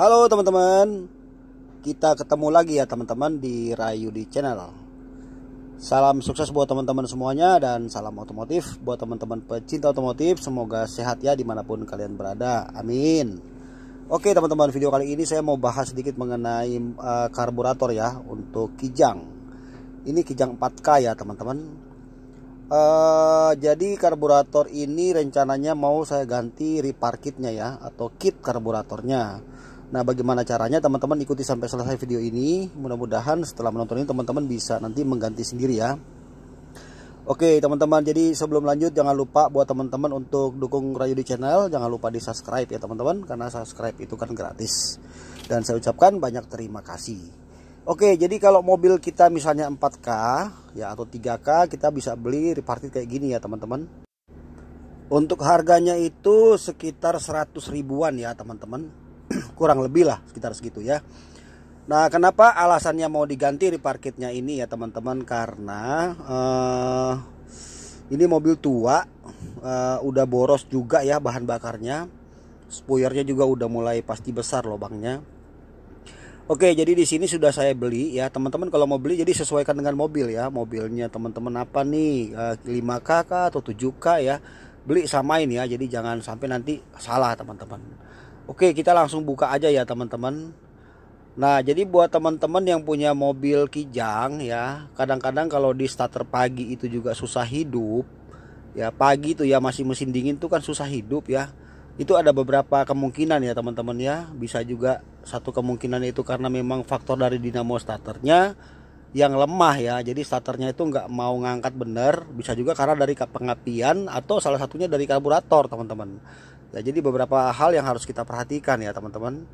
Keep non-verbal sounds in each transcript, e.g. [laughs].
Halo teman-teman, kita ketemu lagi ya teman-teman di Rayudi Channel. Salam sukses buat teman-teman semuanya dan salam otomotif buat teman-teman pecinta otomotif. Semoga sehat ya dimanapun kalian berada. Amin. Oke teman-teman, video kali ini saya mau bahas sedikit mengenai uh, karburator ya untuk Kijang. Ini Kijang 4K ya teman-teman. Uh, jadi karburator ini rencananya mau saya ganti repair kitnya ya atau kit karburatornya Nah, bagaimana caranya teman-teman ikuti sampai selesai video ini. Mudah-mudahan setelah menonton ini teman-teman bisa nanti mengganti sendiri ya. Oke, teman-teman. Jadi sebelum lanjut jangan lupa buat teman-teman untuk dukung rayu di channel, jangan lupa di-subscribe ya, teman-teman, karena subscribe itu kan gratis. Dan saya ucapkan banyak terima kasih. Oke, jadi kalau mobil kita misalnya 4K ya atau 3K, kita bisa beli repartit kayak gini ya, teman-teman. Untuk harganya itu sekitar 100 ribuan ya, teman-teman [clears throat] kurang lebih lah sekitar segitu ya Nah kenapa alasannya mau diganti reparkitnya ini ya teman-teman karena uh, ini mobil tua uh, udah boros juga ya bahan bakarnya spoilernya juga udah mulai pasti besar lubangnya Oke, jadi di sini sudah saya beli ya, teman-teman kalau mau beli jadi sesuaikan dengan mobil ya. Mobilnya teman-teman apa nih? 5K eh, kah atau 7K ya. Beli samain ya. Jadi jangan sampai nanti salah, teman-teman. Oke, kita langsung buka aja ya teman-teman. Nah, jadi buat teman-teman yang punya mobil kijang ya, kadang-kadang kalau di starter pagi itu juga susah hidup. Ya, pagi itu ya masih mesin dingin tuh kan susah hidup ya. Itu ada beberapa kemungkinan ya teman-teman ya. Bisa juga satu kemungkinan itu karena memang faktor dari dinamo starternya yang lemah ya. Jadi starternya itu nggak mau ngangkat bener. Bisa juga karena dari pengapian atau salah satunya dari karburator teman-teman ya jadi beberapa hal yang harus kita perhatikan ya teman-teman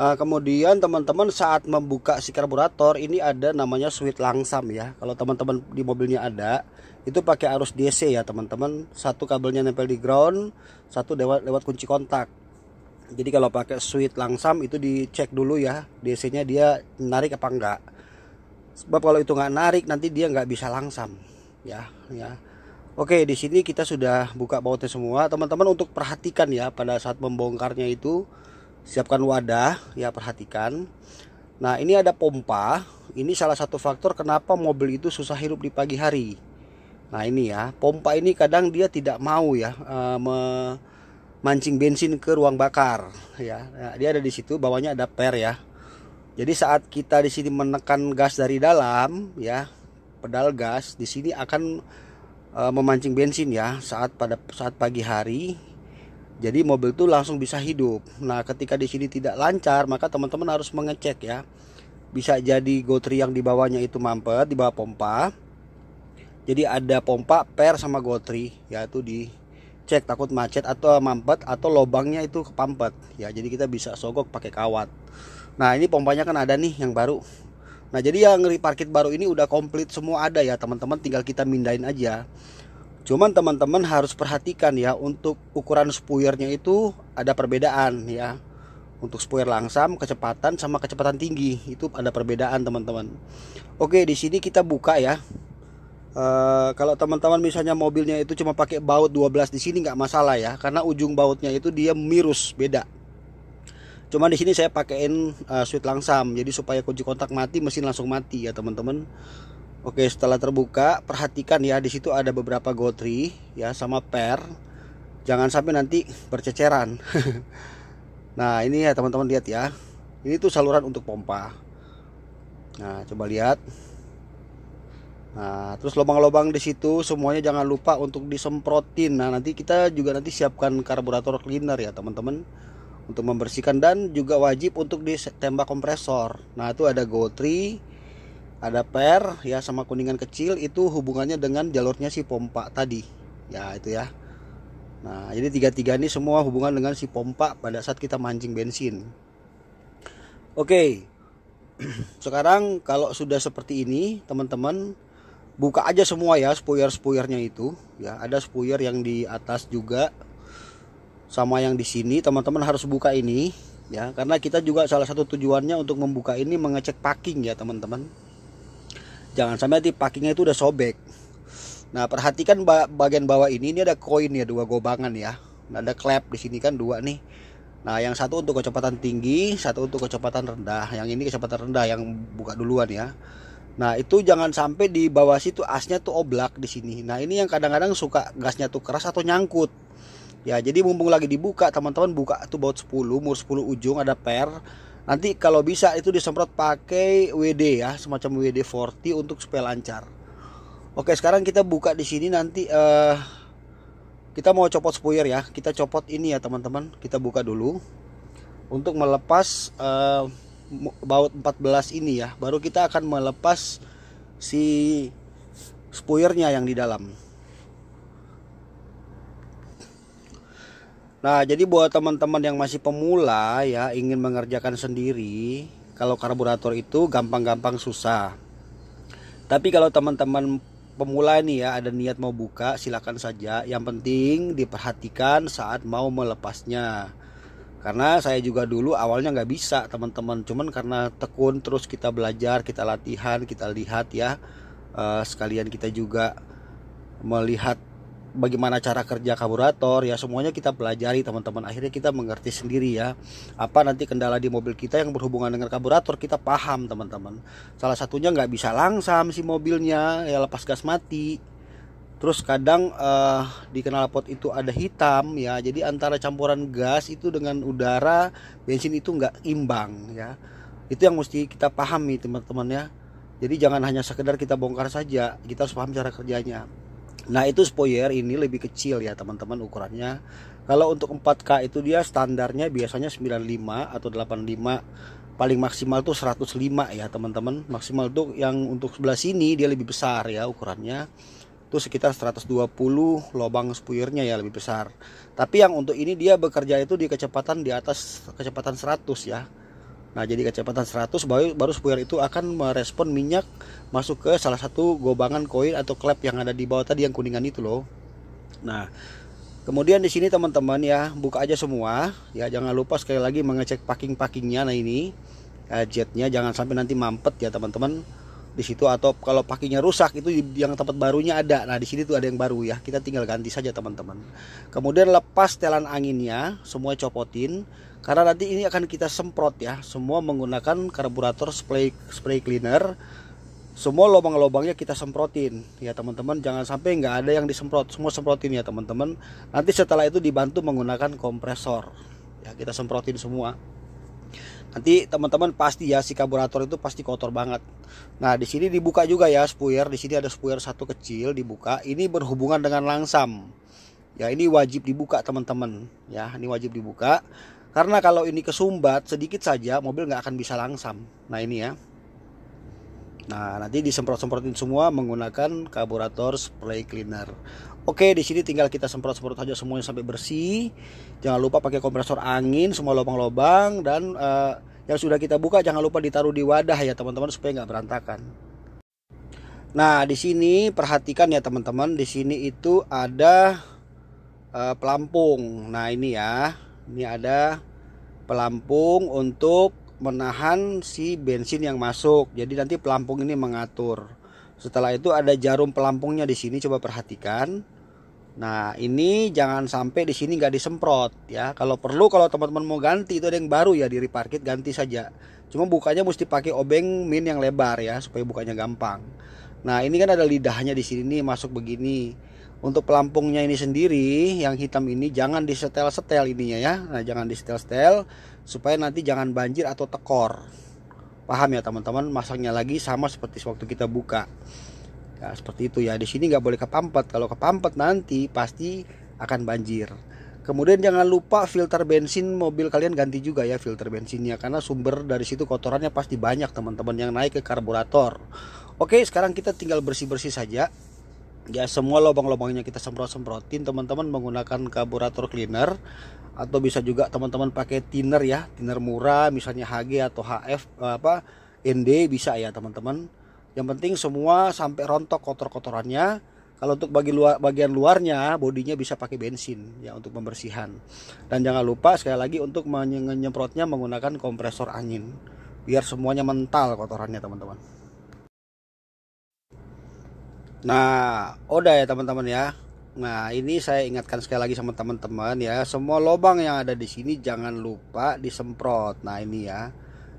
Nah, kemudian teman-teman saat membuka si karburator ini ada namanya switch langsam ya. Kalau teman-teman di mobilnya ada, itu pakai arus DC ya teman-teman. Satu kabelnya nempel di ground, satu lewat lewat kunci kontak. Jadi kalau pakai switch langsam itu dicek dulu ya DC-nya dia narik apa enggak. Sebab kalau itu nggak narik nanti dia nggak bisa langsam ya ya. Oke, di sini kita sudah buka bautnya semua. Teman-teman untuk perhatikan ya pada saat membongkarnya itu siapkan wadah ya perhatikan. Nah, ini ada pompa. Ini salah satu faktor kenapa mobil itu susah hidup di pagi hari. Nah, ini ya, pompa ini kadang dia tidak mau ya e, memancing bensin ke ruang bakar ya. Nah, dia ada di situ, bawahnya ada per ya. Jadi saat kita di sini menekan gas dari dalam ya, pedal gas di sini akan uh, memancing bensin ya saat pada saat pagi hari jadi mobil itu langsung bisa hidup. Nah, ketika di sini tidak lancar, maka teman-teman harus mengecek ya. Bisa jadi gotri yang di bawahnya itu mampet di bawah pompa. Jadi ada pompa per sama gotri, yaitu dicek takut macet atau mampet atau lobangnya itu kepampet. Ya, jadi kita bisa sogok pakai kawat. Nah, ini pompanya kan ada nih yang baru Nah jadi yang reparkit baru ini udah komplit semua ada ya teman-teman tinggal kita mindain aja Cuman teman-teman harus perhatikan ya untuk ukuran spuyernya itu ada perbedaan ya untuk spuyer langsam, kecepatan sama kecepatan tinggi itu ada perbedaan teman-teman. Oke di sini kita buka ya. E, kalau teman-teman misalnya mobilnya itu cuma pakai baut 12 di sini nggak masalah ya karena ujung bautnya itu dia mirus beda Cuma di sini saya pakaiin uh, eh, switch langsam, jadi supaya kunci kontak mati mesin langsung mati ya teman-teman. Oke, setelah terbuka, perhatikan ya di situ ada beberapa gotri ya sama per. Jangan sampai nanti berceceran. [laughs] nah, ini ya teman-teman lihat ya. Ini tuh saluran untuk pompa. Nah, coba lihat. Nah, terus lubang-lubang di situ semuanya jangan lupa untuk disemprotin. Nah, nanti kita juga nanti siapkan karburator cleaner ya, teman-teman untuk membersihkan dan juga wajib untuk ditembak kompresor. Nah, itu ada gotri, ada per ya sama kuningan kecil itu hubungannya dengan jalurnya si pompa tadi. Ya, itu ya. Nah, jadi tiga-tiga ini semua hubungan dengan si pompa pada saat kita mancing bensin. Oke. [clears throat] Sekarang kalau sudah seperti ini, teman-teman buka aja semua ya spuyer-spuyernya itu ya. Ada spuyer yang di atas juga sama yang di sini teman-teman harus buka ini ya karena kita juga salah satu tujuannya untuk membuka ini mengecek packing ya teman-teman jangan sampai nanti packingnya itu udah sobek nah perhatikan bagian bawah ini ini ada koin ya dua gobangan ya nah, ada klep di sini kan dua nih nah yang satu untuk kecepatan tinggi satu untuk kecepatan rendah yang ini kecepatan rendah yang buka duluan ya nah itu jangan sampai di bawah situ asnya tuh oblak di sini nah ini yang kadang-kadang suka gasnya tuh keras atau nyangkut Ya, jadi mumpung lagi dibuka, teman-teman buka itu baut 10, mur 10 ujung ada per. Nanti kalau bisa itu disemprot pakai WD ya, semacam WD 40 untuk supaya lancar. Oke, sekarang kita buka di sini nanti uh, kita mau copot spoiler ya. Kita copot ini ya, teman-teman. Kita buka dulu untuk melepas uh, baut 14 ini ya. Baru kita akan melepas si spoilernya yang di dalam. Nah, jadi buat teman-teman yang masih pemula ya ingin mengerjakan sendiri, kalau karburator itu gampang-gampang susah. Tapi kalau teman-teman pemula ini ya ada niat mau buka, silakan saja. Yang penting diperhatikan saat mau melepasnya. Karena saya juga dulu awalnya nggak bisa teman-teman, cuman karena tekun terus kita belajar, kita latihan, kita lihat ya. Eh, sekalian kita juga melihat bagaimana cara kerja karburator ya semuanya kita pelajari teman-teman akhirnya kita mengerti sendiri ya apa nanti kendala di mobil kita yang berhubungan dengan karburator kita paham teman-teman salah satunya nggak bisa langsam si mobilnya ya lepas gas mati terus kadang uh, di knalpot itu ada hitam ya jadi antara campuran gas itu dengan udara bensin itu nggak imbang ya itu yang mesti kita pahami teman-teman ya jadi jangan hanya sekedar kita bongkar saja kita harus paham cara kerjanya Nah itu spoiler ini lebih kecil ya teman-teman ukurannya Kalau untuk 4K itu dia standarnya biasanya 95 atau 85 Paling maksimal tuh 105 ya teman-teman Maksimal tuh yang untuk sebelah sini dia lebih besar ya ukurannya Itu sekitar 120 lubang spuyernya ya lebih besar Tapi yang untuk ini dia bekerja itu di kecepatan di atas kecepatan 100 ya Nah, jadi kecepatan 100 baru baru itu akan merespon minyak masuk ke salah satu gobangan koin atau klep yang ada di bawah tadi yang kuningan itu loh. Nah, kemudian di sini teman-teman ya, buka aja semua. Ya, jangan lupa sekali lagi mengecek packing-packingnya nah ini. Eh, jetnya jangan sampai nanti mampet ya, teman-teman. Di situ atau kalau pakinya rusak itu yang tempat barunya ada. Nah, di sini tuh ada yang baru ya. Kita tinggal ganti saja, teman-teman. Kemudian lepas telan anginnya, semua copotin karena nanti ini akan kita semprot ya semua menggunakan karburator spray spray cleaner semua lubang-lubangnya kita semprotin ya teman-teman jangan sampai nggak ada yang disemprot semua semprotin ya teman-teman nanti setelah itu dibantu menggunakan kompresor ya kita semprotin semua nanti teman-teman pasti ya si karburator itu pasti kotor banget nah di sini dibuka juga ya spuyer di sini ada spuyer satu kecil dibuka ini berhubungan dengan langsam ya ini wajib dibuka teman-teman ya ini wajib dibuka karena kalau ini kesumbat sedikit saja mobil nggak akan bisa langsam. Nah ini ya. Nah nanti disemprot-semprotin semua menggunakan karburator spray cleaner. Oke di sini tinggal kita semprot-semprot aja semuanya sampai bersih. Jangan lupa pakai kompresor angin semua lubang-lubang dan uh, yang sudah kita buka jangan lupa ditaruh di wadah ya teman-teman supaya nggak berantakan. Nah di sini perhatikan ya teman-teman di sini itu ada uh, pelampung. Nah ini ya ini ada pelampung untuk menahan si bensin yang masuk jadi nanti pelampung ini mengatur setelah itu ada jarum pelampungnya di sini coba perhatikan Nah ini jangan sampai di sini nggak disemprot ya. Kalau perlu kalau teman-teman mau ganti itu ada yang baru ya di reparkit ganti saja. Cuma bukanya mesti pakai obeng min yang lebar ya supaya bukanya gampang. Nah ini kan ada lidahnya di sini nih masuk begini untuk pelampungnya ini sendiri yang hitam ini jangan disetel-setel ininya ya nah jangan disetel-setel supaya nanti jangan banjir atau tekor paham ya teman-teman masangnya lagi sama seperti waktu kita buka ya, seperti itu ya di sini nggak boleh kepampet kalau kepampet nanti pasti akan banjir kemudian jangan lupa filter bensin mobil kalian ganti juga ya filter bensinnya karena sumber dari situ kotorannya pasti banyak teman-teman yang naik ke karburator oke sekarang kita tinggal bersih-bersih saja ya semua lubang-lubangnya kita semprot-semprotin teman-teman menggunakan karburator cleaner atau bisa juga teman-teman pakai thinner ya thinner murah misalnya HG atau HF apa ND bisa ya teman-teman yang penting semua sampai rontok kotor-kotorannya kalau untuk bagi luar, bagian luarnya bodinya bisa pakai bensin ya untuk pembersihan dan jangan lupa sekali lagi untuk menyemprotnya menggunakan kompresor angin biar semuanya mental kotorannya teman-teman Nah, udah ya teman-teman ya. Nah, ini saya ingatkan sekali lagi sama teman-teman ya, semua lubang yang ada di sini jangan lupa disemprot. Nah, ini ya.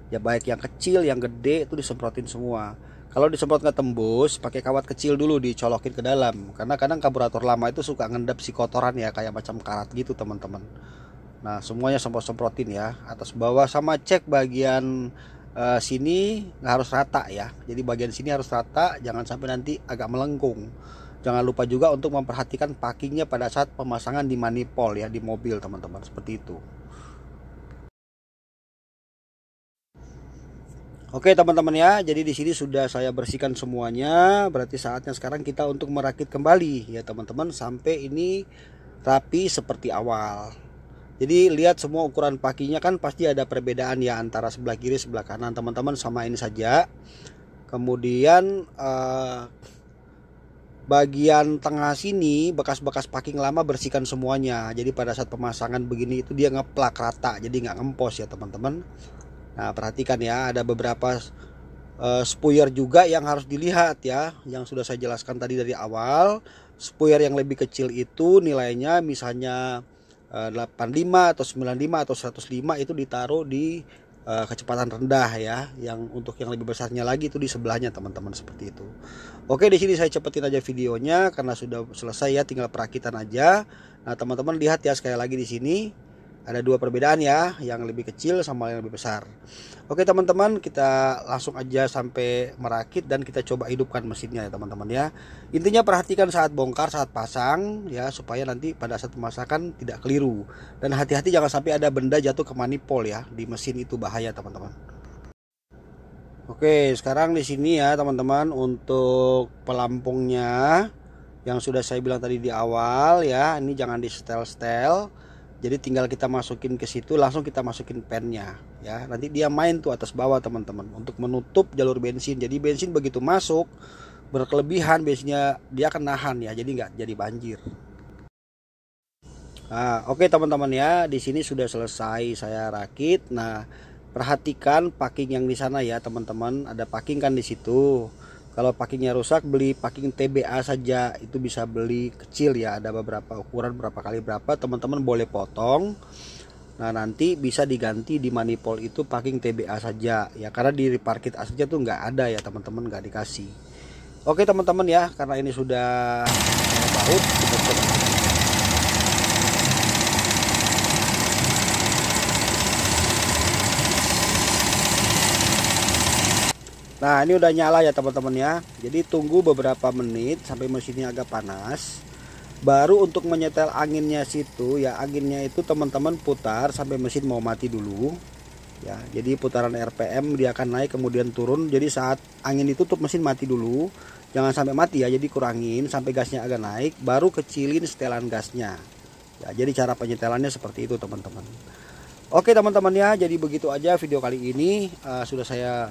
Ya baik yang kecil, yang gede itu disemprotin semua. Kalau disemprot nggak tembus, pakai kawat kecil dulu dicolokin ke dalam. Karena kadang karburator lama itu suka ngendap si kotoran ya, kayak macam karat gitu teman-teman. Nah, semuanya semprot-semprotin ya, atas bawah sama cek bagian uh, sini nggak harus rata ya. Jadi bagian sini harus rata, jangan sampai nanti agak melengkung. Jangan lupa juga untuk memperhatikan parkingnya pada saat pemasangan di manipol ya di mobil teman-teman seperti itu. Oke teman-teman ya, jadi di sini sudah saya bersihkan semuanya. Berarti saatnya sekarang kita untuk merakit kembali ya teman-teman sampai ini rapi seperti awal. Jadi lihat semua ukuran pakinya kan pasti ada perbedaan ya antara sebelah kiri sebelah kanan teman-teman samain saja. Kemudian eh, bagian tengah sini bekas-bekas packing lama bersihkan semuanya. Jadi pada saat pemasangan begini itu dia ngeplak rata jadi nggak ngempos ya teman-teman. Nah perhatikan ya ada beberapa eh, spuyer juga yang harus dilihat ya yang sudah saya jelaskan tadi dari awal. Spuyer yang lebih kecil itu nilainya misalnya 85 eh, atau 95 atau 105 itu ditaruh di uh, kecepatan rendah ya yang untuk yang lebih besarnya lagi itu di sebelahnya teman-teman seperti itu oke di sini saya cepetin aja videonya karena sudah selesai ya tinggal perakitan aja nah teman-teman lihat ya sekali lagi di sini ada dua perbedaan ya yang lebih kecil sama yang lebih besar oke teman-teman kita langsung aja sampai merakit dan kita coba hidupkan mesinnya ya teman-teman ya intinya perhatikan saat bongkar saat pasang ya supaya nanti pada saat pemasakan tidak keliru dan hati-hati jangan sampai ada benda jatuh ke manifold ya di mesin itu bahaya teman-teman oke sekarang di sini ya teman-teman untuk pelampungnya yang sudah saya bilang tadi di awal ya ini jangan di setel-setel jadi tinggal kita masukin ke situ langsung kita masukin pennya ya nanti dia main tuh atas bawah teman-teman untuk menutup jalur bensin jadi bensin begitu masuk berkelebihan bensinnya dia akan nahan ya jadi nggak jadi banjir nah oke okay, teman-teman ya di sini sudah selesai saya rakit nah perhatikan packing yang di sana ya teman-teman ada packing kan di situ kalau packingnya rusak beli packing TBA saja itu bisa beli kecil ya ada beberapa ukuran berapa kali berapa teman-teman boleh potong nah nanti bisa diganti di manipol itu packing TBA saja ya karena di reparkit aslinya tuh nggak ada ya teman-teman nggak dikasih oke teman-teman ya karena ini sudah baut kita coba Nah ini udah nyala ya teman-teman ya Jadi tunggu beberapa menit sampai mesinnya agak panas Baru untuk menyetel anginnya situ ya anginnya itu teman-teman putar sampai mesin mau mati dulu ya Jadi putaran RPM dia akan naik kemudian turun Jadi saat angin ditutup mesin mati dulu Jangan sampai mati ya jadi kurangin sampai gasnya agak naik Baru kecilin setelan gasnya ya, Jadi cara penyetelannya seperti itu teman-teman Oke teman-teman ya jadi begitu aja video kali ini uh, Sudah saya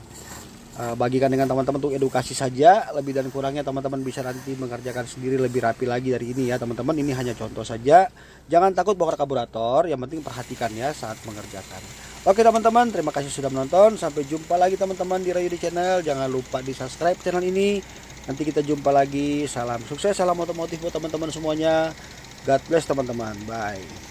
Eh, bagikan dengan teman-teman untuk edukasi saja lebih dan kurangnya teman-teman bisa nanti mengerjakan sendiri lebih rapi lagi dari ini ya teman-teman ini hanya contoh saja jangan takut bawa karburator yang penting perhatikan ya saat mengerjakan Oke teman-teman terima kasih sudah menonton sampai jumpa lagi teman-teman di Rayu di channel jangan lupa di subscribe channel ini nanti kita jumpa lagi salam sukses salam otomotif buat teman-teman semuanya God bless teman-teman bye